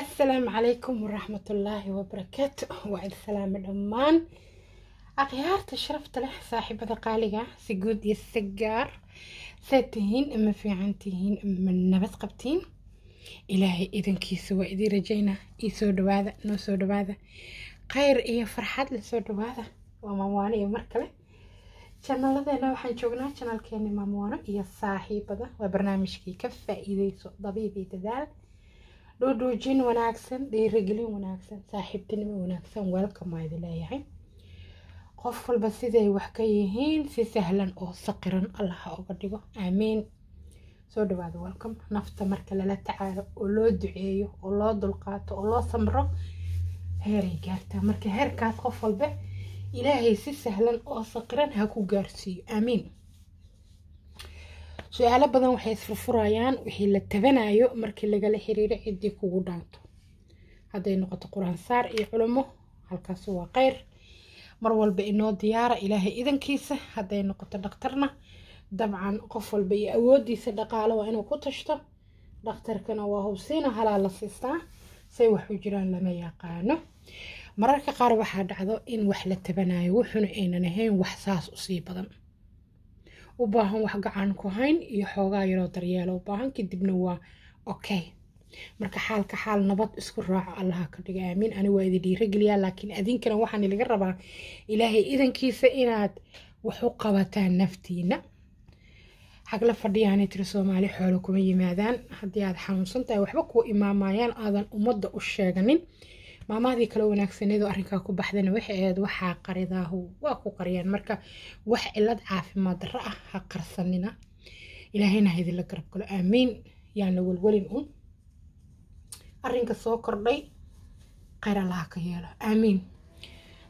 assalaamu calaykum waraxmatullaahi wabarakaatu waa cid salaame dhammaan akhyaarta sharafta leh saaxiibada qaaliga si guud iyo si gaar saad tihiin ma fiican tihiin ma nabad qabtiin ilaahay idankiisa waa idiin rajayna ii soo dhawaada noo soo dhawaada khayr iyo farxad la soo dhawaada waa maamwaano iyo mar kale janaaladeena waxaan joognaa janaalkeena maamwaano iyo saaxiibada waa barnaamijkii ka faa-iideyso dabiib iyo dadaal dhoodhoojin wanaagsan dhiirigelin wanaagsan saaxiibtinimo wanaagsan welcome weelkamayda leeyahay qof walba siday wax ka yihiin si sahlan oo saqiran allaha uga dhigo aamiin soo dhawaada welcom nafta marka lala tacaalo oo loo duceeyo oo loo dulqaato oo loo samro heeray gaartaa marka heerkaas qof walba ilaahay si sahlan oo saqiran ha ku gaarsiiyo aamiin su-aalo badan waxay isfurfurayaan wixii la tabanayo markii lagala xiriiro ciddii kugu dhaanto hadday noqoto qur-aan saar iyo culumo halkaas waa kheyr mar walba inoo diyaara ilaahay idankiisa hadday noqoto dhakhtarna dabcan qof walba iyo awoodiisa dhaqaalo waa inuu ku tashto dhakhtarkana waa hubsiino halaa la siistaa say u jiraan lama yaqaano mararka qaar waxaa dhacdo in wax la tabanayo wuxuuna aynan ahayn wax saas usii badan u baahan wax gacan ku hayn iyo xoogaa yaroo daryeelo u baahan kadibna waa okay marka xaalka xaal nabad isku raaco allaha ka dhiga aamiin ani waa idin dhiirageliyaa laakiin adinkana waxaan ilaga rabaa ilaahay idankiisa inaad wax u qabataan naftiina xagla fadhiyaanay tiri soomaali xoolo kuma yimaadaan haddii aad xanuunsan tahay waxba kuu imaamayaan aadan ummadda u sheeganin maamaadii kale wanaagsaneedo arrinkaa ku baxdana waxay ahayd waxaa qaridaahu waa ku qariyaan marka wax cilad caafimaad darro ah ha qarsanina ilaahayna ha idinla garab galo aamiin yaana walwalin un arinka soo kordhay khayr allaha ka yeelo aamiin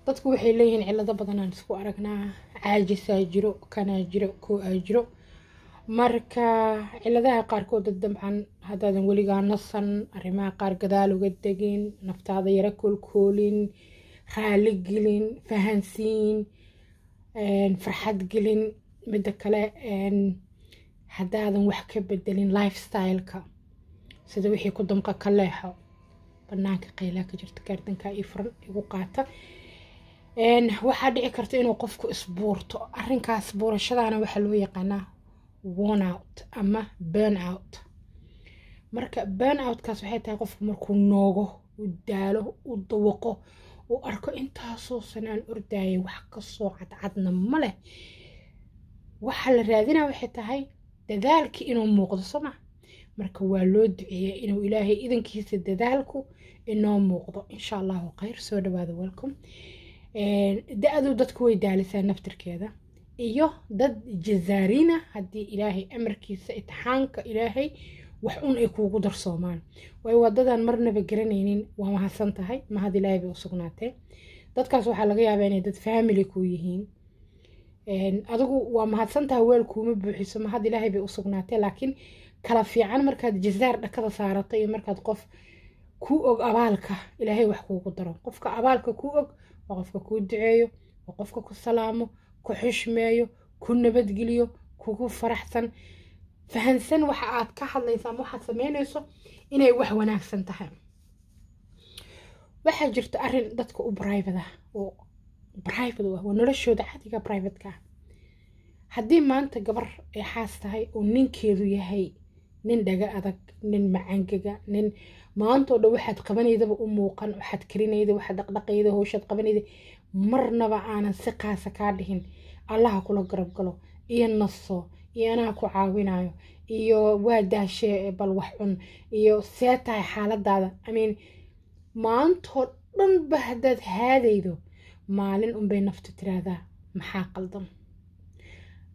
dadku waxay leeyihiin cilado badanaan isku aragnaa caajisaa jiro kanaa jiro koo aa jiro marka ciladaha qaarkood dad dabcan haddaadan weligaa nasan arrimaha qaar gadaal uga degin naftaada yaro koolkoolin raali gelin fahansiin farxad gelin midda kale haddaadan wax ka bedelin lifestyleka sida wixii ku damqa ka leexo banaanka qaylaa ka jirta gaardankaa io furan igu qaata waxaa dhici karta inuu qofku isbuurto arinkaas buurashadaana waxaa loo yaqaanaa out ama burn out marka burn outkaas waxay tahay qofku markuu noogo uu daalo u dawaqo uu arko intaasoo sana aan ordayay wax kasoo cadcadna ma leh waxaa la raadinaa waxay tahay dadaalkii inuu muuqdo soo marka waa loo duceeya inuu ilaahay idankiisa dadaalku inoo muuqdo insha allahu khayr soo dhawaada welcom da-du dadku way daalisaa naftirkeeda iyo dad jazaariina haddii ilaahay amarkiisa itixaanka ilaahay wax un ay kuugu darsoomaan waayo waddadan marnaba garanaynin waa mahadsan tahay mahad ilaahay u sugnaatee dadkaas waxaa laga yaabaa inay dad faamily ku yihiin adigu waa mahadsan tahay weel kuuma buuxiso mahad ilaahay u sugnaatee laakiin kala fiican markaad jazaar dhakada saarato iyo markaad qof ku og abaalka ilaahay wax kuugu daro qofka abaalka ku og waa qofka kuu duceeyo waa qofka ku salaamo ku xushmeeyo ku nabadgeliyo kugu faraxsan fahansan waxa aad ka hadlaysa ama waxaad sameynayso inay wax wanaagsan tahay waxaa jirta arin dadka u brivada ah, oo brivate waa ah, noloshooda caadiga brivateka ah. haddii maanta gabar ay xaas tahay oo ninkeedu yahay nin dhaga adag nin macangaga nin maantao dhan waxaad qabanaydaba u muuqan waxaad karinayda waxaad dhaqdhaqayda howshaad qabanayda marnaba aanan si qaasa kaa dhihin allaha kula garab galo iyo naso iyo anaa ku caawinayo iyo waa daashee bal wax cun iyo see tahay xaaladaada imean maantoo dhanba haddaad haadaydo maalin unbay naftu tiraahdaa maxaa qaldan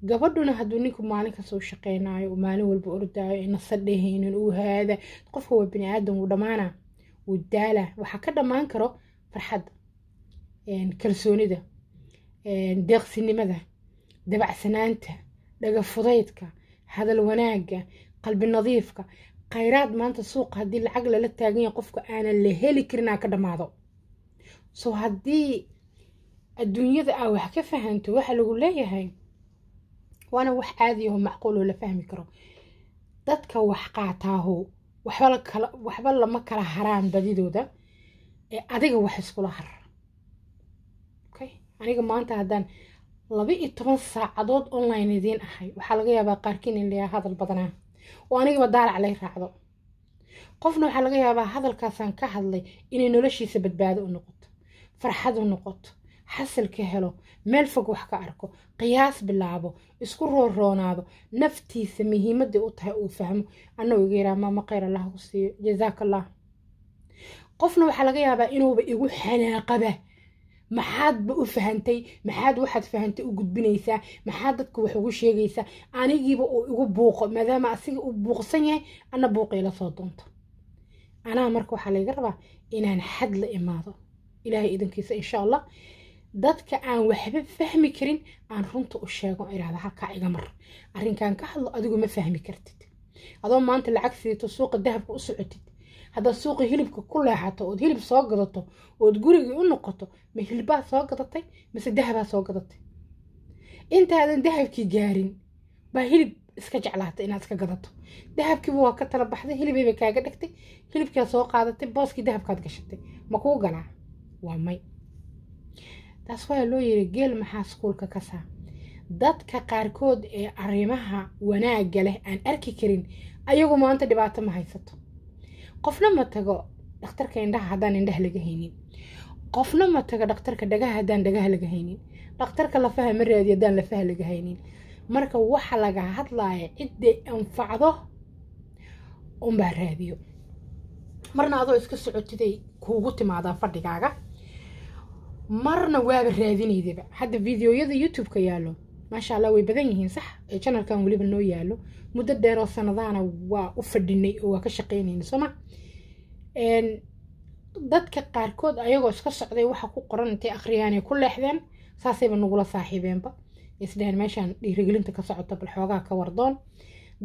gabadhuna hadduu ninku maalin kasoo shaqeynaayo maalin walba ordaayo inasa dhehaynin uu haada qofka waa bini aadan wuu dhammaana uu daala waxaa ka dhamaan karo farxadda kalsoonida deeqsinimada dabacsanaanta dhaga fudaydka hadal wanaagga qalbi nadiifka khayraad maanta suuqa haddii lacag lala taagan taaganya qofka aanan la heli karinaa ka dhammaado soo haddii adduunyada aa wax ka fahanto waxa lagu leeyahay waana wax ah macquul oo la fahmi karo dadka wax qaataaho waxba lama kala haraan badidooda ee adiga wax iskula har aniga maanta haddaan laba iyo toban saacadood online idiin ahay waxaa laga yaabaa qaarkiin indhayaa hadal badanaa ah. oo anigaba daalac lay raacdo qofna waxaa laga yaabaa hadalkaasaan ka hadlay inay noloshiisa badbaado u noqoto farxad u noqoto xasal ka helo meel fog wax ka arko qiyaas bilaabo isku rooroonaado naftiisa muhiimadday u tahay uu fahmo anagu iga yiraa maama khayr allah ku siiyo jazaak qofna waxaa laga yaabaa inuuba igu xanaaqaba maxaadba u fahantay maxaad waxaad fahantay u gudbinaysaa maxaad dadka wax ugu sheegaysaa anigiiba uu igu buuqo maadaama asiga uu buuqsan yahay ana buuqay la soo doonto anaa marka waxaa layga rabaa inaan xad la imaado ilaahay idankiisa insha allah dadka aan waxba fahmi karin aan runta u sheego irahda halkaa iga mar arrinkaan ka hadlo adigu ma fahmi kartid adoo maanta lacag sidato suuqa dahabka u socotid haddaad suuqa hilibka ku leexato ood hilib soo gadato ood gurigii u noqoto ma hilibbaad soo gadatay mise dahabaad soo gadatay intaadan dahabkii gaarin baa hilib iska jeclaatay inaad iska gadato dahabkiiba waa ka tala baxday hilibeyba kaaga dhegtay hilibkaad soo qaadatay booskii dahabkaad gashatay ma kuu galaa waa may taas waa loo yiri geel maxaa iskuulka ka saa dadka qaarkood ee arrimaha wanaagga leh aan arki karin ayagu maanta dhibaato ma haysato qofna ma tago dhaktarka indhaha haddaan indhaha laga haynin qofna ma tago dhaktarka dhagaha haddaan dhagaha laga haynin dhakhtarka lafaha ma raadiyo haddaan lafaha laga haynin marka waxa laga hadlaya ciday anfacdo unbaa raadiyo marna adoo iska socotiday kuugu timaadaa fadhigaaga marna waaba raadinaydaba hadda videoyada youtube-ka yaallo maasha allah way badan yihiin sax janalkan weliba noo yaalo muddo dheer oo sanadaana waa u fadhinay oo waa ka shaqeynayna sooma dadka qaarkood ayagoo iska socday waxa ku qoran intay akhriyaanay ku leexdeen saasayba nagula saaxiibeenba isdhaheen meeshaan dhiirigelinta ka socota bal xoogaa ka wardoon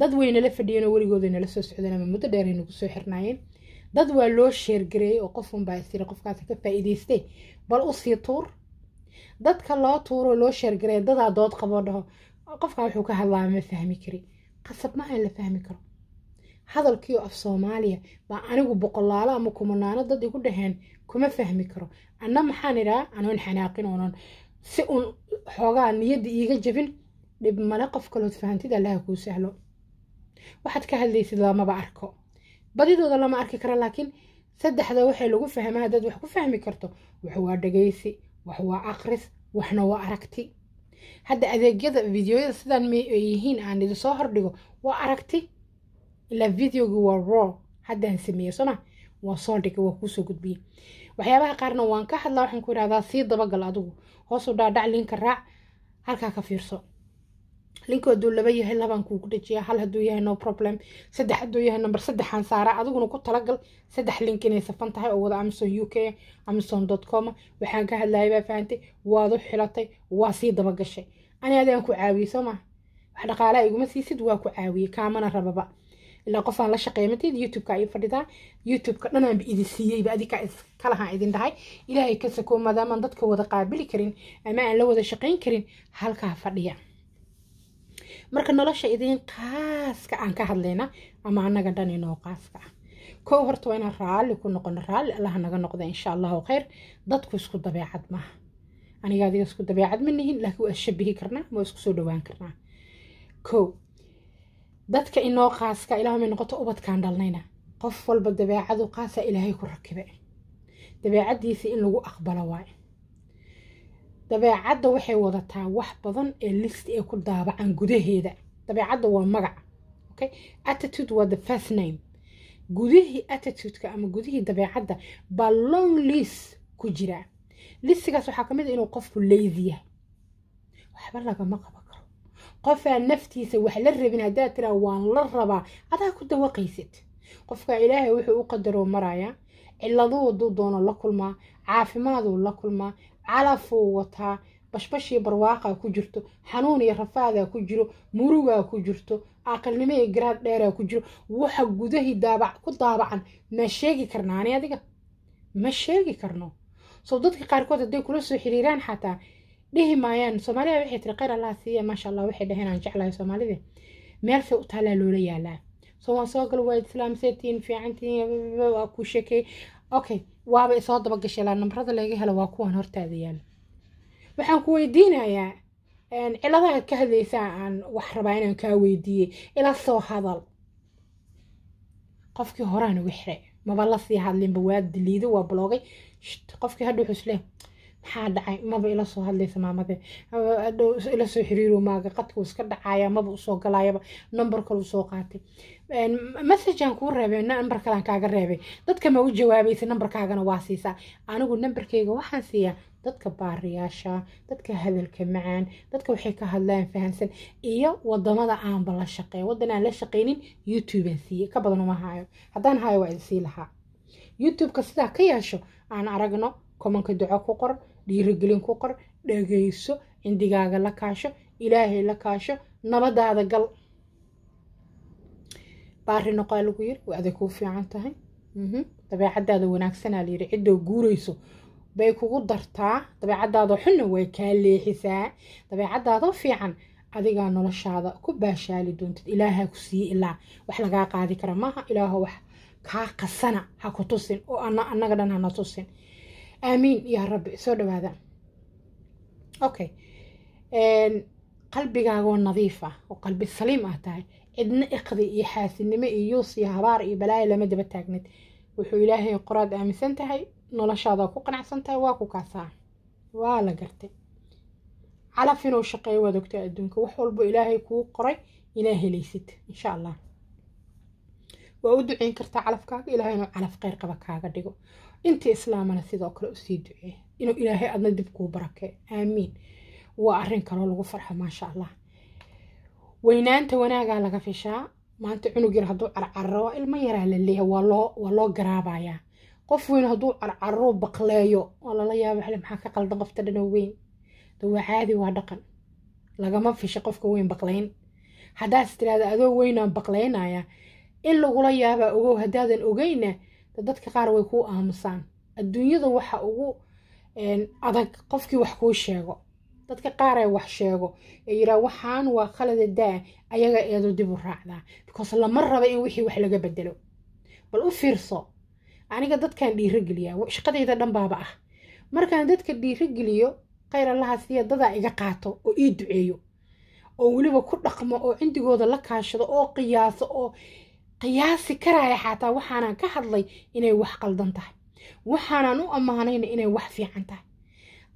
dad way nala fadhiyeen oo weligood nala soo socdeen ama muddo dheer nagu soo xirnaayeen dad waa loo sheergareeyey oo qofunbaa isiri qofkaasi ka faa'iidaystay bal usii tuur dadka loo tuuro loo sheergareya dadaa dood qaboo dhaho qofkaa wuxuu ka hadlaa ma fahmi kari qasab maha la fahmi karo hadalkiio af soomaaliya baa anigu boqolaalo ama kumanaano dad igu dhaheen kuma fahmi karo ana maxaan idhaa anoon xanaaqin oonan si uun xoogaa niyadda iiga jabin dhib male qof kalood fahantid allaha kuu sahlo waxaad ka hadlaysid lamaba arko badidooda lama arki karo laakiin saddexda waxay lagu fahmaa haddaad wax ku fahmi karto wuxuwaa dhagaysi wax waa aqris waxna waa aragti hadda adeegyada videoyada sidaan yihiin aan soo hordhigo waa aragti ilaa videoga waa raw haddaan sameeye sooma waa soo dhiga waa kuusoo gudbiye waxyaabaha qaarna waan ka hadlaa waxaan ku idhahdaa sii dabagal adigu hoosu u dhaadhac linka raac halkaa ka fiirso link haduu laba yahay labaan kuuku dhajiyaa hal haduu yahay no problem saddex haduu yahay number saddexaan saaraa adiguna ku talagal saddex link inay safan tahay oo wada amazon u k amazon com waxaan ka hadlayay baa fahantay waad u xilatay waa sii dabagashay ani adaan ku caawiyey soo wax dhaqaalaa iguma siisid waa ku caawiyey kaamana rababa ilaa qofaan la shaqeeya mateed youtubeka ii fadhidaa youtubeka dhanaanba idin siiyeyba adikaa iskalahaan idin dhahay ilaahay ka sakoo maadaamaan dadka wada qaabili karin ama aan la wada shaqayn karin halkaa fadhiya marka nolosha idiin qaaska aan ka hadlayna ama anaga dhan inoo qaaska ah kow horta waa inaan raalli ku noqono raalli allaha naga noqda insha allahu khayr dadku isku dabeecad maaha aniga adiga isku dabeecad ma nihin laakiin waa shabihi karnaa waa isku soo dhowaan karnaa kow dadka inoo qaaska ilaahumay noqoto ubadkaan dhalnayna qof walba dabeecadu qaasa ilaahay ku rakibe dabeecadiisa in lagu aqbalo waaye dabeecadda waxay wadataa wax badan ee list ay ku daabacan gudaheeda dabeecadda waa magac okay attitude waa the first name gudihii attitudeka ama gudihii dabeecadda baa long list ku jira listigaas waxaa ka mid a ah inuu qofku leydiya waxba lagama qaba karo qofaa naftiisa wax la rabin haddaad tiraa waan la rabaa adaa ku dawaqaysid qofkaa ilaahay wuxuu u qadaroo marayaa ciladuu duu doono la kulmaa caafimaaduu la kulmaa calafuu wataa bashbashii barwaaqaa ku jirto xanuun iyo rafaadaa ku jiro murugaa ku jirto aqalnimo iyo garaad dheeraa ku jiro waxa gudahii daabac ku daabacan ma sheegi karna ani adiga ma sheegi karno soo dadka qaarkood hadday kula soo xiriiraan xataa dhihi maayaan soomaalida waxay tiri khayr allaha siiya maasha allah waxay dhaheen aan jeclahay soomaalida meelsay u taallaa loola yaalaa soo waan soo gal waad islaamsatiin fiicantiin waa ku sheekay okay waaba waabay soo dabagasheelaa numrada laga helo waa kuwan hortaada yaal waxaan ku weydiinayaa ciladahaad ka hadlaysaa aan wax rabaa inaan kaa weydiiyey ila soo hadal qofkii horaan uga xire maba sii hadlinba waa daliido waa baloogay qofkii hadha wuxuu islee maxaa dhacay maba ila soo hadlaysa maamade ila soo xiriiro maaga qadkuu iska dhacaya maba usoo galaayaba number kale usoo qaatay messagean kuu reebay number kalean kaaga reebay dadka ma u jawaabaysa numberkaagana waa siisaa anigu numberkayga waxaan siiyaa dadka baariyaasha dadka hadalka macaan dadka waxay ka hadlaan fahamsan iyo wadamada aanba la shaqeey wadan aan la shaqeynin youtubean siiye ka badan uma haayo haddaan hayo waa idsii lahaa youtubeka sidaa ka yeesho aan aragno komanka duco ku qoran dhiirigelin ku qor dhageyso cindigaaga la kaasho ilaahay la kaasho nabadaada gal baari noqaa lagu yiri waa kuu fiican tahay mhm. dabeecadaada wanaagsanaa layiri ciddoo guurayso bay kugu dartaa dabeecadaada xunna way kaa leexisaa dabeecadaadoo fiican adigaa noloshaada ku baashaali doontid ilaaha ku sii ilaa wax lagaa qaadi kara maaha ilaaho wax kaa qasana ha ku tusin oo annaga dhan hana tusin aamiin yaa rabbi soo dhawaada okay qalbigaagoo nadiif ah oo qalbi saliim ah tahay cidna iqdi iyo xaasinimo iyo yuus iyo habaar iyo balaayo lama daba taagnid wuxuu ilaahay qoraad aaminsan tahay noloshaada ku qanacsan tahay waa ku kaasaa waa la gartay calaf inuu shaqeeyo waad ogtaa adduunka wax walbo ilaahay kuu qoray inaa helaysid insha allah waa u duceyn kartaa calafkaaga inuu calaf qeyr qaba kaaga dhigo inta islaamana sidoo kale usii ducee inuu ilaahay adna dib kuu barake aamiin waa arin kaloo lagu farxa maasha allah weynaanta wanaagaa laga fishaa maanta cunug yar hadduu carcarro ilmo yaraa la waa loo garaabayaa qof weyn hadduu carcarro baqleeyo oo lala yaaba maxaa ka qaldan qofta dhano weyn waa caadi waa dhaqan lagama fisha qofka weyn baqlayn hadaas tiraada adoo weynaan baqlaynaya in lagula yaabaa ogow hadaadan ogeyna dadka qaar way kuu aamusaan adduunyada waxa ugu adag qofkii wax kuu sheego dadka qaar ee wax sheego ee yiraa waxaan waa khalada daa ayaga eedo dib u raacdaa because lama raba in wixii wax laga bedelo bal u fiirso aniga dadkan dhiirogeliyaa shaqadayda dhan baaba ah markaan dadka dhiirogeliyo khayr allaha siiya dadaa iga qaato oo ii duceeyo oo weliba ku dhaqmo oo cindigooda la kaashado oo qiyaaso oo qiyaasi karaya xataa waxaanaan ka hadlay inay wax qaldan tahay waxaanaan u ammaanayna inay wax fiican tahay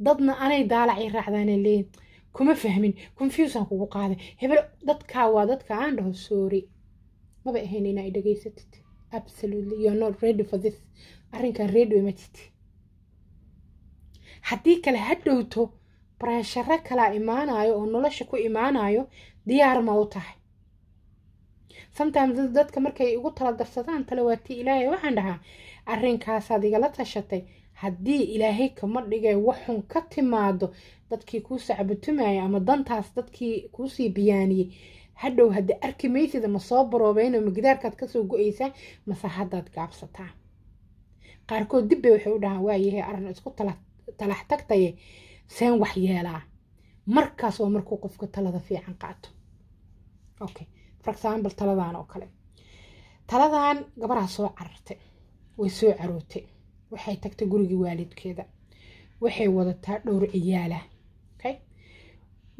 dadna anay daalacay raacdaanay leeyihin kuma fahmin konfusaan kugu qaaday hebel dadkaa waa dadka aan dhaho soori maba ahayn inaa dhegaysatid absolutely you're not ready for this arrinkan ready ma haddii kale ha dhowto baransharo kalaa imaanayo oo nolosha ku imaanayo diyaar ma u tahay sometimes dadka markay igu tala darsadaan talawaatii ilaahay waxaan dhahaa arrinkaasaad igala tashatay haddii ilaahay kama dhigay waxun ka timaado dadkii kuu sacbatumaya ama dantaas dadkii kuusii biyaaniyey hadhow hadda arki maysida ma soo baroobeynoo magdaarkaad kasoo go-aysaa mase haddaad gaabsataa qaarkood dibbay waxay u dhahaan waayahay arrin isku talax tagtaye seen wax yeelaa markaas waa markuu qofka talada fiican qaato okay for example taladan oo kale taladan gabarhaa soo carartay way soo carootay waxay tagtay gurigii waalidkeeda waxay wadataa dhowr ciyaalah okay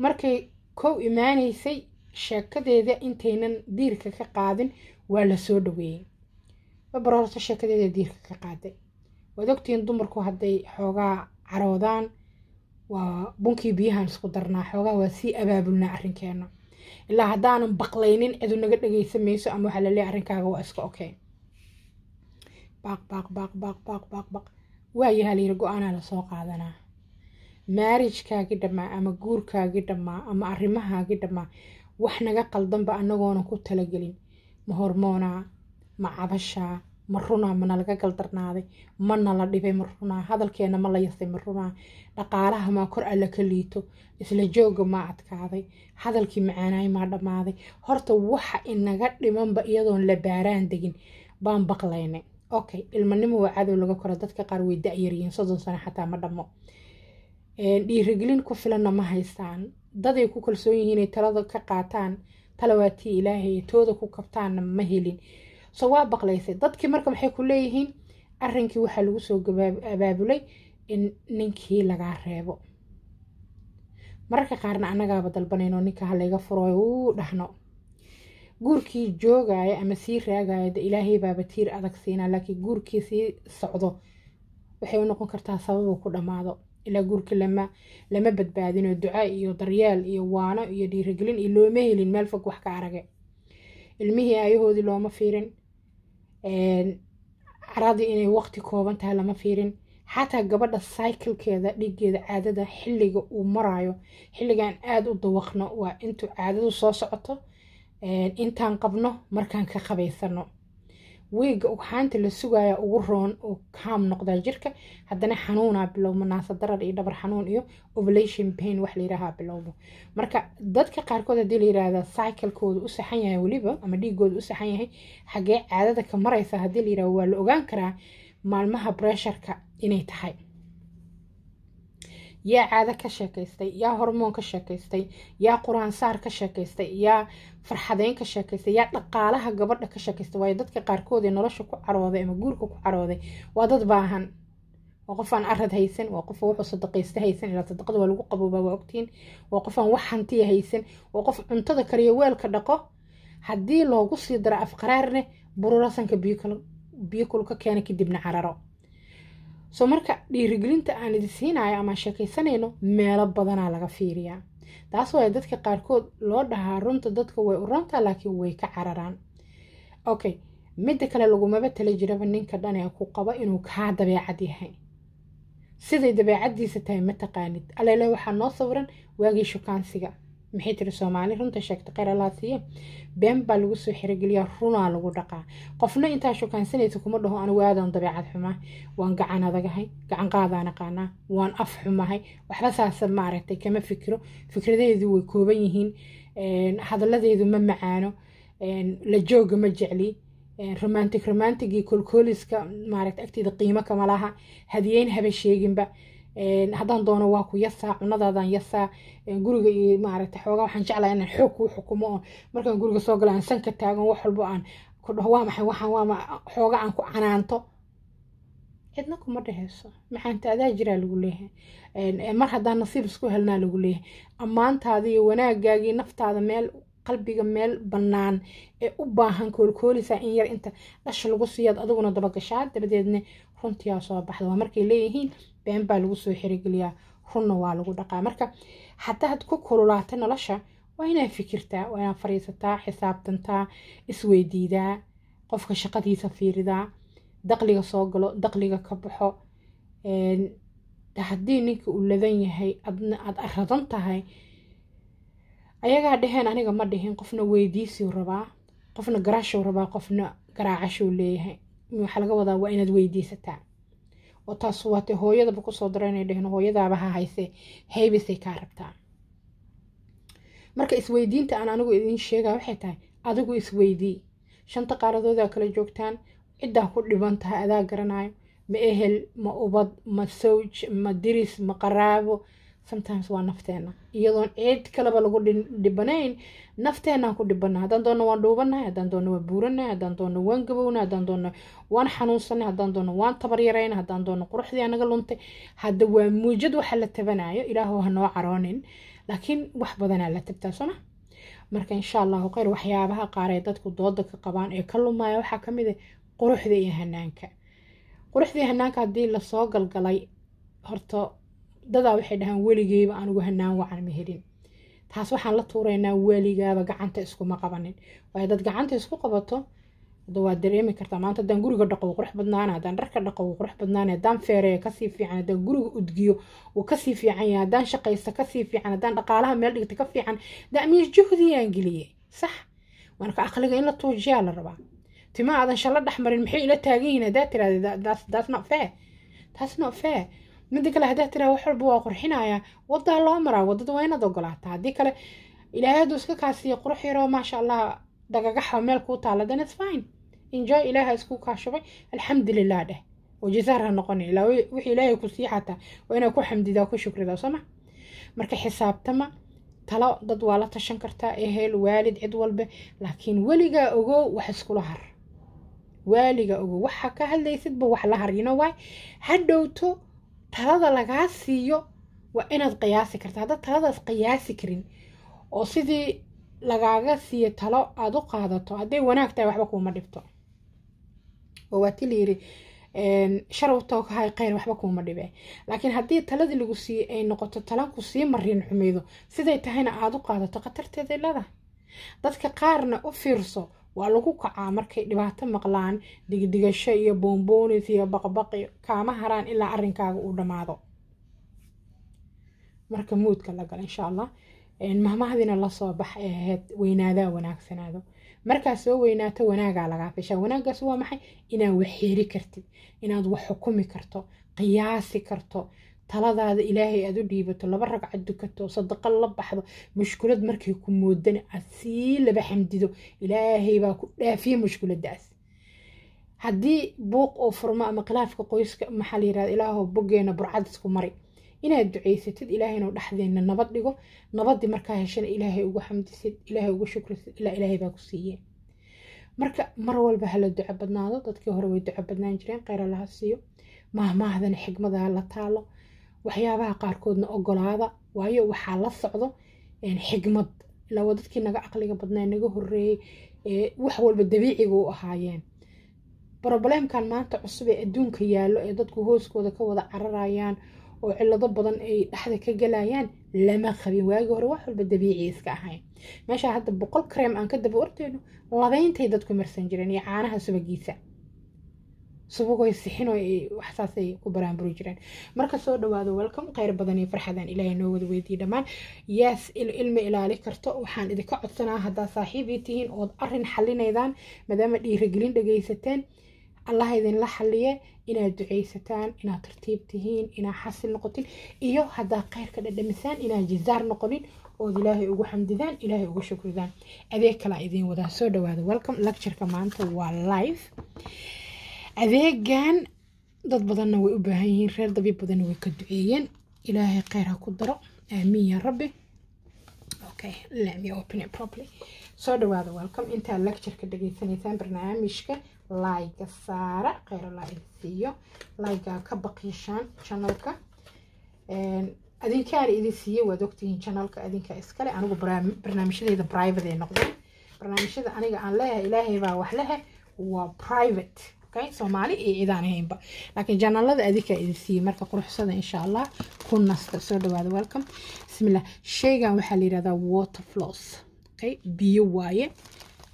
markay kow imaanaysay sheekadeeda intaynan diirka ka qaadin waa lasoo dhaweeyey babar horta sheekadeeda diirka ka qaaday waad ogtihiin dumarku hadday xoogaa caroodaan waa bunkii biyahaan isku darnaa xoogaa waa sii abaabulnaa arrinkeenna ilaa haddaanan baqlaynin cidu naga dhageysan mayso ama waxaa laleeya arrinkaaga waa iska okay baq baq baq baq baq baq baq waayaha layiri go-aanaa lasoo qaadanaa maarijkaagi dhammaa ama guurkaagii dhammaa ama arrimahaagi dhammaa wax naga qaldanba annagoona ku talagelin ma hormoonaa ma cabashaa ma runaa mana laga galdarnaaday mana la dhibay ma runaa hadalkeena ma la yasay ma runaa dhaqaalaha maa kor alla ka liito isla jooga maa adkaaday hadalkii macaanaay maa dhammaaday horta waxa inaga dhimanba iyadoon la baaraan degin baan baqlaynay okay ilmanimo waa cadow laga koro dadka qaar way da soddon sano xataa ma dhammo dhiirigelin ku filanna ma haystaan daday ku kalsoon yihiin inay talada ka qaataan talawaatii ilaahay tooda ku kabtaanna ma helin so waa baqlaysay dadkii marka waxay ku leeyihiin arrinkii waxaa lagu soo abaabulay in ninkii lagaa reebo mararka qaarna anagaaba dalbanayno ninka halayga furooyo wuu dhahno guurkii joogaya ama sii raagaya de ilaahay baaba tiir adag siinaa laakiin guurkii sii socdo waxay u noqon kartaa sabab ku dhammaado ilaa guurkii lama lama badbaadino duca iyo daryeel iyo waano iyo dhiirigelin iyo looma helin meel fog wax ka arage ilmihii aayahoodii looma fiirin carada inay waqti kooban tahay lama fiirin xataa gabadha cyclekeeda dhigeeda caadada xilliga uu maraayo xiligan aada u dawaqno waa intuu caadadu soo socoto intaan qabno markaan ka qabaysano weega ugxaanta la sugaya ugu roon oo kaam noqdaa jirka haddana xanuunaa bilowmo darar iyo dhabar xanuun iyo ovulation pain wax layidhaahaa bilowmo marka dadka qaarkood haddii layidhaahda cyclekooda u saxan yahay weliba ama dhiigooda u saxan yahay xagee caadada ka maraysa haddii layidhahdo waa la ogaan karaa maalmaha bresherka inay tahay yaa caado ka sheekaystay yaa hormoon ka sheekaystay yaa quraansaar ka sheekaystay yaa farxadeyn ka sheekaystay yaa dhaqaalaha gabadha ka sheekaystay waayo dadka qaarkoodee nolosha ku carooday ama guurka ku carooday waa dad baahan waa qofaan arad haysan waa qof wuxuu sadaqaysta haysan ilaa sadaqada waa lagu qaboobaa waa ogtihiin waa qofaan wax hantiya haysan waa qof cuntada kariyo weelka dhaqo haddii loogu sii daro afqaraarne bururasanka biyo kulka keena kadibna cararo soo marka dhiirigelinta aan idin siinaya amaan sheekaysanayno meelo badanaa laga fiiriyaa taas waaya dadka qaarkood loo dhahaa runta dadka way u rantaa laakiin way ka cararaan okay midda kale lagumaba tala jiraba ninka dhan ee ku qabo inuu kaa dabeecad yahay siday dabeecaddiisa tahay ma taqaanid aleele waxaa noo sawiran waagii shukaansiga maxay tiri soomaali runta sheegta kheyr allaa siiya been lagu soo xirogeliya runaa lagu dhaqaa qofna intaa shukaansanaysa kuma dhaho anigu aadan dabeecad xumaa waan gacan adagahay gacan qaadaan aqaanaa waan af xumahay waxba saasa maaragtay kama fikiro fikradeedu way kooban yihiin hadalladeedu ma macaano la jooga ma jecli romantic romantic iyo kolkooliska maaragta agteeda qiimo kama laha hadiyeyn haba sheeginba haddaan doono waa ku yasaa cunadaadan yasaa guriga iyo maaragta xoogaa waxaan jeclaa inaan xoog kuu xukumo oo markaan guriga soo galo aan sanka taagon wax walbo aan ku dhaho waa maxay waxaan waama xooga aan ku canaanto cidna kuma dheheyso maxaanta jiraa lagu leeyahay mar haddaan nasiib isku helnaa lagu leeyahay ammaantaada wanaagaagii naftaada meel qalbiga meel banaan ee u baahan koolkoolisaa in yar inta dhasha lagu siiyaad adiguna dabagashaa dabadeedna runtiaa soo baxda waa markay leeyihiin been baa lagu soo xerogeliyaa runna waa lagu dhaqaa marka haddaad ku kululaata nolosha waa inaa fikirtaa waa inaad fadhiisataa xisaabtantaa isweydiidaa qofka shaqadiisa fiiridaa daqliga soo galo daqliga ka baxo haddii ninka uu ladan yahay aad aradan tahay ayagaa dhaheen aniga ma dhihin qofna weydiisuu rabaa qofna garaashuu rabaa qofna garaacashuu leeyahay waxaa laga wadaa waa inaad weydiisataa oo taas waate hooyadaba kusoo dara inay dheheen hooyadaaba ha hayse haybisay kaa rabtaa marka isweydiinta aan anigu idiin sheegaa waxay tahay adigu isweydii shanta qaaradoodaa kala joogtaan ciddaa ku dhiban tahay adaa garanayo ma ehel ma ubad ma sowj ma diris ma qaraabo sometimes waa nafteena iyadoon ciid kaleba lagu dhibanayn nafteenaan ku dhibana haddaan doonno waan dhuubanahay haddaan doonno waan buuranay haddaan doonno waan gabowna haddaan doonno waan xanuunsanay haddaan doonno waan tabaryarayna haddaan doonno quruxdii anaga luntay hadda waa muujad waxa la tabanayo ilaahu ha noo caroonin laakiin wax badanaa la tabtaa marka insha allahu khayr waxyaabaha qaar ee dadku dooda ka qabaan ee ka lumaya waxaa ka mid ah quruxda iyo hanaanka quruxda hanaanka haddii lasoo galgalay horta dadaa waxay dhahaan weligeyba anugu hanaan wacan ma helin taas waxaan la tuuraynaa weligaaba gacanta iskuma qabanin waayo hadaad gacanta isku qabato hadda waad dareemi kartaa maanta haddaan guriga dhaqo wuu qurux badnaana haddaan dharka dhaqo wuu qurux badnaana haddaan feereeyo kasii fiican haddaan guriga udgiyo wuu kasii fiican yahay haddaan shaqaysto kasii fiican haddaan dhaqaalaha meel dhigto ka fiican haddaan amiir juhdiyaan geliyey sax marka aqliga in la tuujiyaa la rabaa tima aadan shala dhex marin maxay ila taagan yihiin haddaa tiraahda that's not fair that's not mida kale haddaad tiraa wax walba waa qurxinayaa wadaa loo maraa wadada waa inaad ogolaata haddii kale ilaahay hadduu iska kaasiiyo qurux yaroo maasha allah dhagagaxa meel kuu taala then it's fine enjoy ilaaha isku kaashubay alxamdulilah dheh oo jazaar ha noqona wixii ilaahay ku sii xataa waa inaa ku xamdidaa ku shukrida sooma marka xisaabtama talo dad waa la tashan kartaa ehel waalid cid walbe laakiin weligaa ogow wax iskula har waaliga ogow waxa ka hadlaysidba wax la har yino waay ha talada lagaa siiyo waa inaad qiyaasi karta haddaad taladaas qiyaasi karin oo sidii lagaaga siiyo talo aad u qaadato hadday wanaag tahay waxba kuuma dhibto oo waa ti layiri ehm, sharabtoo kahay kheyr waxba kuuma dhibe laakiin haddii taladii lagu siiyey ay noqoto tala ku sii mariin xumeydo siday tahayna aada u qaadato khatarteeday leedahay dadka qaarna u fiirso waa lagu kacaa markay dhibaato maqlaan digdigasho iyo boonboonis iyo baqbaqi kaama haraan ilaa arinkaaga uu dhammaado marka muudka lagal insha allah mahmahadina lasoo bax ee ahayd weynaadaa wanaagsanaado markaad soo weynaato wanaagaa lagaa fishaa wanaagaas waa maxay inaad waxxiiri kartid inaad wax xukumi karto qiyaasi karto taladaada ilaahay aad u dhiibato laba ragcad dukato sadaqo la baxdo mushkulad markay ku moodana aad sii laba xamdido ilaahay baa ku dhaafiya mushkuladaas haddii buuq oo furmo ama khilaafka qoyska maxaa layirahda ilaaho bogeena burcadisku mari inaad ducaysatid ilaahayna dhexdeena nabad dhigo nabadii markaa heshana ilaahay ugu xamdisid ilaahay ugu shukrisid ilaa ilaahay baa ku siiye marka mar walba hala duco badnaado dadkii hore way duco badnaan jireen kheyr allaha siiyo maahmaahdana xigmada la taalo waxyaabaha qaarkoodna ogolaada waayo waxaa la socdo xigmad ilaawa dadkii naga caqliga badnaa naga horeeyey wax walba dabiiciga u ahaayeen broblemkan maanta cusub ee adduunka yaallo ee dadku hooskooda ka wada cararayaan oo cilado badan ay dhexda ka galayaan lama qabin waagii hore wax walba dabiici iska ahayn meeshaa hadda boqol kareem aan ka daba orteyno labayntay dadku marsan jireen iyo caanaha subagiisa subag ay sixin oo ku baraanburi jireen marka soo dhawaado welcome kheyr badan iyo farxadan ilaahay noo wada weydiiya dhammaan yaas ilmi ilaali karto waxaan idinka codsanaa haddaa saaxiib tihiin ood arin xalinaydaan maadaama dhiiragelin dhegaysateen allaha idinla xaliye inaad ducaysataan inaad tartiib tihiin inaad xasil noqotin iyo haddaa kheyrka dhadhamisaan inaad jizaar noqonin ood ilaahay ugu xamdidaan ilaahay ugu shukridaan adeeg kalaa idiin wadaa soo dhawaada welcome lectureka maanta waa live adeegan dad badanna way u baahan yihiin reer dabyo badanna way ka duceeyeen ilaahay kheyr ha ku daro aamiin yaa rabbi okay let me open it properly soo dhawaada welcome intaa lectureka dhegeysanaysaan barnaamijka laayga saara kheyrullaa idin siiyo laaygaa ka baqiishaan channelka adinkaana idin siiyey waad ogtihiin channelka adinka iskale anigu barnaamijyadayda private ay noqdeen barnaamijyada aniga aan leeyahay ilaahay baa wax lehe waa private soomaali iyo cidaan laakiin janalada adikaa idin siiyey marka quruxsada insha allah ku nasta soo dhawaada welcome bismillah sheygan waxaa la yihahdaa water floss okay biyo waaye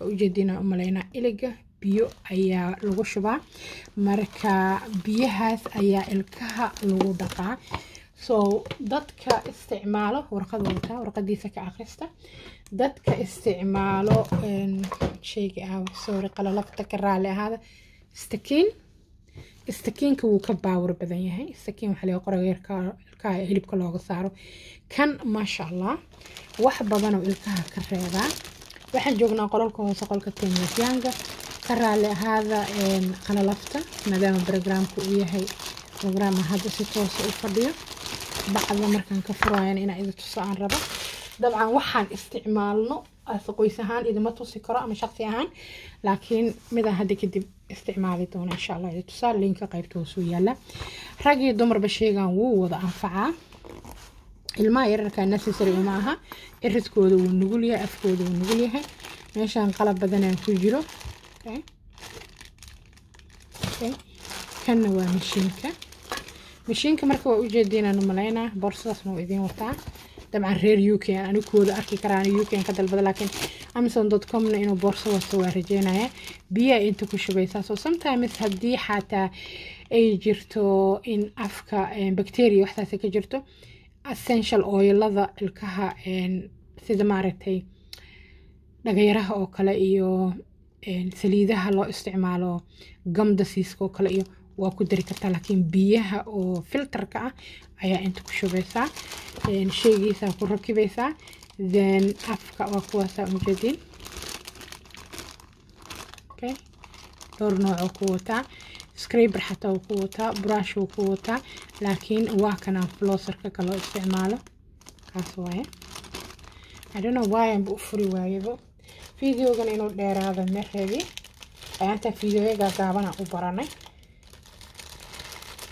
ujeediina umaleynaa iliga biyo ayaa lagu shubaa marka biyahaas ayaa ilkaha lagu dhaqaa so dadka isticmaalo warqad wata warqadiisa ka akrista dadka isticmaalo sheyga ah sorry qalalafta ka raali ahaada stakiin stakiinka wuu ka baawar badan yahay stakiin waxaa laga qoraga yarkaa hilibka looga saaro kan maasha allah wax badanoo ilkaha ka reebaa waxaan joognaa qololka hoose qolka ka raali ahaada qalalafta maadaama brograamka uu yahay brograama hadda si toosa u fadhiyo bacda markaan ka furaayan inaa idi tuso aan rabo dabcan waxaan isticmaalno qoys ahaan idima tusi karo ama shaqsi ahaan laakiin midaa hadda kadib استعمالي دونا ان شاء الله اذا تصال لينك قيبتو سويا لا راقي دمر بشيغان ووضع انفعا الماء يرركا الناس يسرعوا معها ارسكوذو ونقوليا افكوذو ونقوليا ماشان قلب بدنان كجرو اوكي اوكي كانوا مشينكا مشينكا مركوا اوجدين انو ملاينا بورصة اسمو اذين وطا دمعا رير يوكي انو كوذو اركي كراني يوكي انكدل بدلاكين amazon.comna inuu boorso wato waa rajeynaya biyaa inta ku shubaysaa soo sometimes haddii xataa ay jirto in afka eh, bacteria waxtaasi ka jirto essential oilada ilkaha eh, sida maaragtay dhagayaraha oo kale iyo eh, saliidaha loo isticmaalo gamdasiiska oo kale iyo waa ku dari kartaa laakiin biyaha oo filterka ah ayaa inta ku shubaysaa sheygiisaa ku rakibaysaa then afka waa kuwaasaa ujeedin okay. dhowr nooc ku wataa scraber xataa wuu ku wataa brush wuu ku wataa laakiin waa kanaan flosarka kaloo isticmaalo kaas waaye adona waayanba u furi waayaba videogan inuu dheeraada ma rabi ayaantaa videoyagaa gaabana u baranay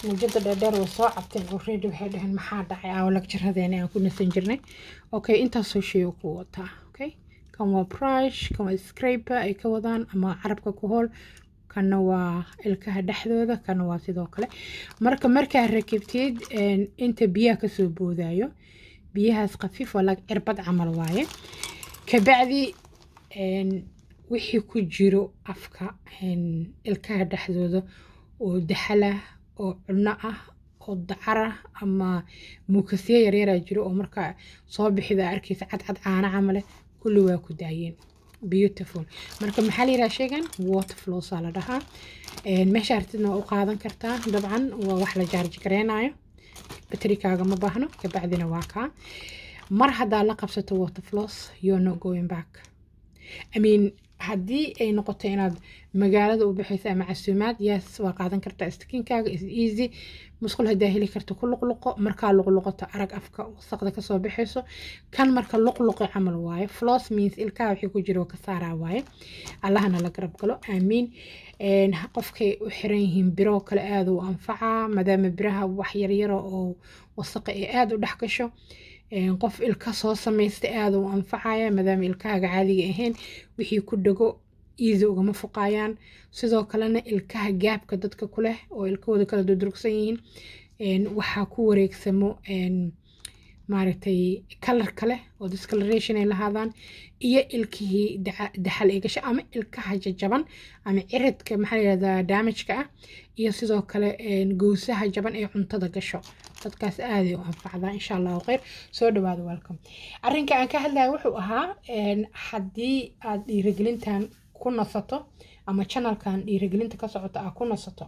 muujada dheerdheer wa soo cabteen already waxay dhaheen maxaa dhacay aawalag jiradeena aan ku nasan jirnay okay intaasoo sheeyo ku wataa okay kan waa brush kan waa scraper ay ka wadaan ama carabka ku hool kana waa ilkaha dhexdooda kana waa sidoo kale marka markaa rakibtid inta biyaha kasoo boodayo biyahaas khafiif oo cirbad camal waaye kabacdi wixii ku jiro afka ilkaha dhexdooda oo daxalah oo cunno ah oo dacara ah, ama muukasiya yaryaraa jiro oo markaa soo bixida arkeysa cadcad caana camaleh kulli waa ku daayeen beautiful marka maxaa la yidhaha sheegan water flowsaa la dhahaa meesha artidna waa u qaadan kartaa dabcan waa wax la jaarji gareynayo batrikaaga ma baahno kabacdina waa kaa mar haddaa la qabsato water flows you're not going back I mean haddii ay noqoto inaad magaalada u baxayso ama casuumaad yes waa qaadan kartaa istakiinkaaga is easy musqul haddaa heli karta ku luqluqo markaa luqluqoto arag afka wasaqda kasoo baxayso kan marka luqluqi camal waaye flos means ilkaa wixii ku jira ka saaraa waaye allahana la garab galo aamiin qofkay u xiran yihiin biro kale aada u anfacaa maadaama biraha wax yaryaro oo wasaqa ee aada u dhex gasho qof ilka soo samaystay aada u anfacaya maadaama ilkaaga caadiga ahayn wixii ku dhago iida ugama fuqaayaan sidoo kalena ilkaha gaabka dadka kuleh oo ilkahooda kala durdurugsan yihiin waxaa ku wareegsamo maaragtay kalar kale oo discoloration ay lahaadaan iyo ilkihii daxal eegasho ama ilkaha jajaban ama ciridka maxaa layihahdaa damageka ah iyo sidoo kale gowsaha jaban ee cuntada gasho dadkaas aaday u anfacdaa insha allahu kheyr soo dhawaada welcom arrinka aan ka hadlaya wuxuu ahaa haddii aad dhiirigelintan ku nasato ama janalkan dhiirigelinta ka socoto aad ku nasato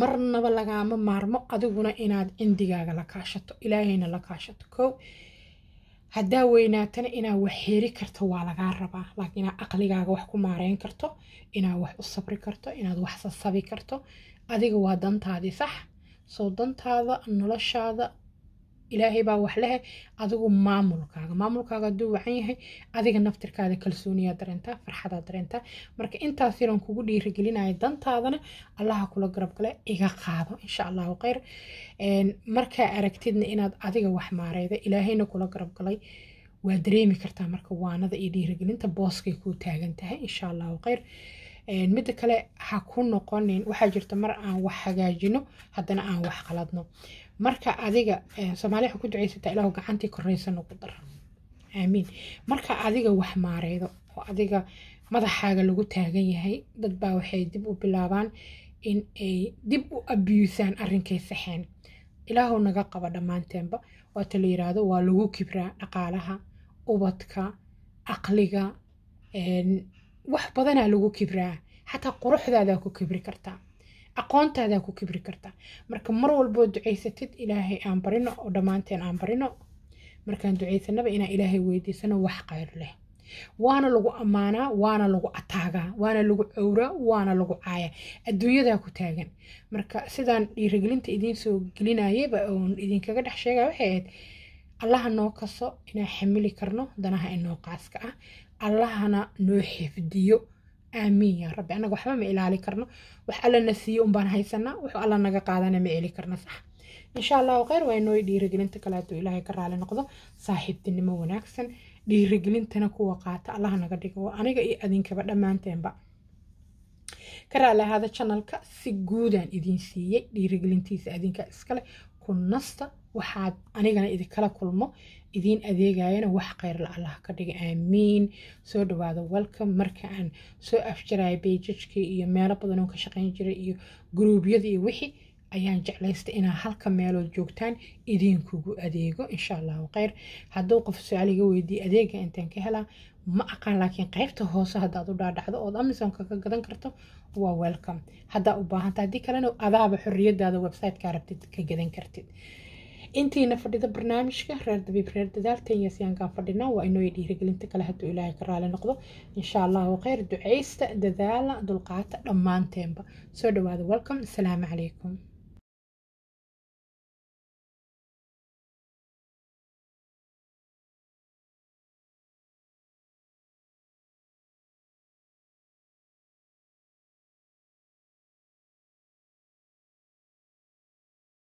marnaba lagaama maarmo adiguna inaad cindigaaga la kaashato ilaahayna la kaashato kow haddaa weynaatana inaad waxheeri karto waa lagaa rabaa laakiin inaad aqligaaga wax ku maareyn karto inaad wax u sabri karto inaad wax sasabi karto adiga waa dantaadii sax soo dantaada noloshaada ilaahay baa wax lehe adigu maamulkaaga maamulkaaga hadduu wacan yahay adiga naftirkaada kalsooniyaa dareentaa farxadaa dareentaa marka intaas yaran kugu dhiirigelinaya dantaadana allaha kula garabgale iga qaado insha allahu kheyr markaa aragtidna inaad adiga wax maareyda ilaahayna kula garabgalay waa dareemi kartaa marka waanada iyo dhiirigelinta booskay ku taagan tahay insha allahu khayr midda kale ha ku noqonin waxaa jirta mar aan wax hagaajino haddana aan wax qaladno marka adiga soomaali waxaa ku ducaysataa ilaahu gacantii koraysano ku dar aamiin marka adiga wax maareydo oo adiga madaxaaga lagu taagan yahay dad baa waxay dib u bilaabaan in ay dib u abiyuusaan arrinkay saxeen ilaahu naga qaba dhammaanteenba waata la yiraahdo waa lagu kibraa dhaqaalaha ubadka aqliga wax badanaa lagu kibraa xataa quruxdaadaa ku kibri kartaa aqoontaadaa ku kibri kartaa marka mar walboo ducaysatid ilaahay aan barino oo dhammaanteen aan barino markaan ducaysanaba inaa ilaahay weydiisano wax qayr leh waana lagu ammaanaa waana lagu ataagaa waana lagu cowraa waana lagu caaya adduunyadaa ku taagan marka sidaan dhiiragelinta idiin soo gelinayaba oon idinkaga dhex sheegaya waxay ahayd allaha noo kaso inaan xamili karno danaha inoo qaaska ah allahana noo xifdiyo aamiin yaa rabbi annaga waxba ma ilaali karno wax allana siiyo unbaan haysanaa wuxuu alla naga qaadana ma celi karna sax insha allahu kheyr waa inoo dhiirigelinta kale ilaahay ka raali noqdo saaxiibtinimo wanaagsan dhiirigelintana kuwa qaata allaha naga dhigo waa aniga iyo adinkaba dhammaanteenba ka raali ahaada janalka si guudaan idiin siiyey dhiirigelintiisa adinka iskale ku nasta waxaad anigana idinkala kulmo idiin adeegayana wax kheyrla allah ka dhiga aamiin soo dhawaada welcome marka aan soo afjaraya beijajkii iyo meelo badan oo ka shaqayn jiray iyo guruubyada iyo wixii ayaan jeclaystay inaa halka meelood joogtaan idiinkugu adeego insha allahu khayr hadduu qof su-aaliga weydiiye adeega intaan ka helaa ma aqaan laakiin qeybta hoose haddaad u dhaadhacdo ood amisoonka ka gadan karto waa welcome haddaa u baahanta haddii kalena adaaba xorriyadaada websiteka rabtid ka gadan kartid intiina fadhida barnaamijka reer dabiib reer dadaal yasiyaankaan fadhina waa inoo dhiirigelinta kale hadduu ilaahay ka raali noqdo inshaa allahu kheyr duceysta dadaala dulqaata dhammaanteenba soo dhawaada welcome asalaamu calaykum